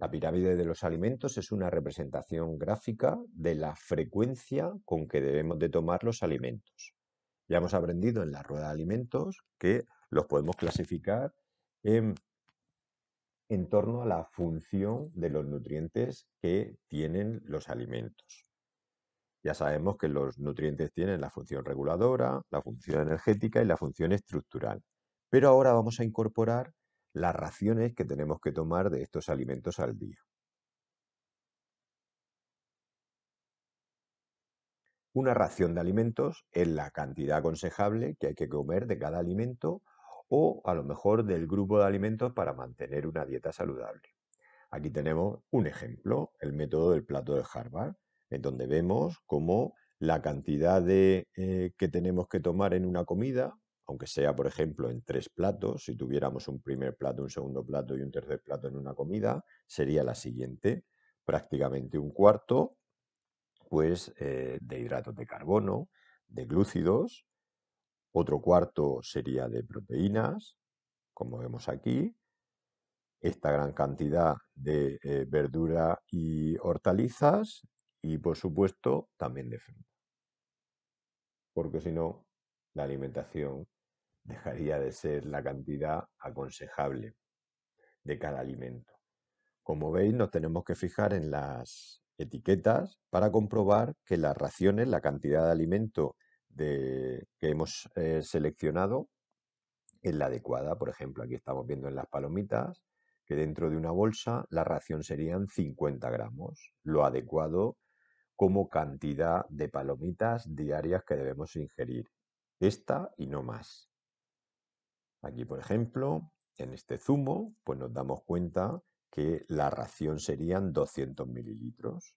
La pirámide de los alimentos es una representación gráfica de la frecuencia con que debemos de tomar los alimentos. Ya hemos aprendido en la rueda de alimentos que los podemos clasificar en, en torno a la función de los nutrientes que tienen los alimentos. Ya sabemos que los nutrientes tienen la función reguladora, la función energética y la función estructural. Pero ahora vamos a incorporar las raciones que tenemos que tomar de estos alimentos al día. Una ración de alimentos es la cantidad aconsejable que hay que comer de cada alimento o a lo mejor del grupo de alimentos para mantener una dieta saludable. Aquí tenemos un ejemplo, el método del plato de Harvard, en donde vemos cómo la cantidad eh, que tenemos que tomar en una comida aunque sea, por ejemplo, en tres platos, si tuviéramos un primer plato, un segundo plato y un tercer plato en una comida, sería la siguiente, prácticamente un cuarto, pues, eh, de hidratos de carbono, de glúcidos, otro cuarto sería de proteínas, como vemos aquí, esta gran cantidad de eh, verdura y hortalizas y por supuesto también de fruta. Porque si no, la alimentación dejaría de ser la cantidad aconsejable de cada alimento. Como veis, nos tenemos que fijar en las etiquetas para comprobar que las raciones, la cantidad de alimento que hemos eh, seleccionado, es la adecuada. Por ejemplo, aquí estamos viendo en las palomitas que dentro de una bolsa la ración serían 50 gramos, lo adecuado como cantidad de palomitas diarias que debemos ingerir. Esta y no más. Aquí, por ejemplo, en este zumo, pues nos damos cuenta que la ración serían 200 mililitros.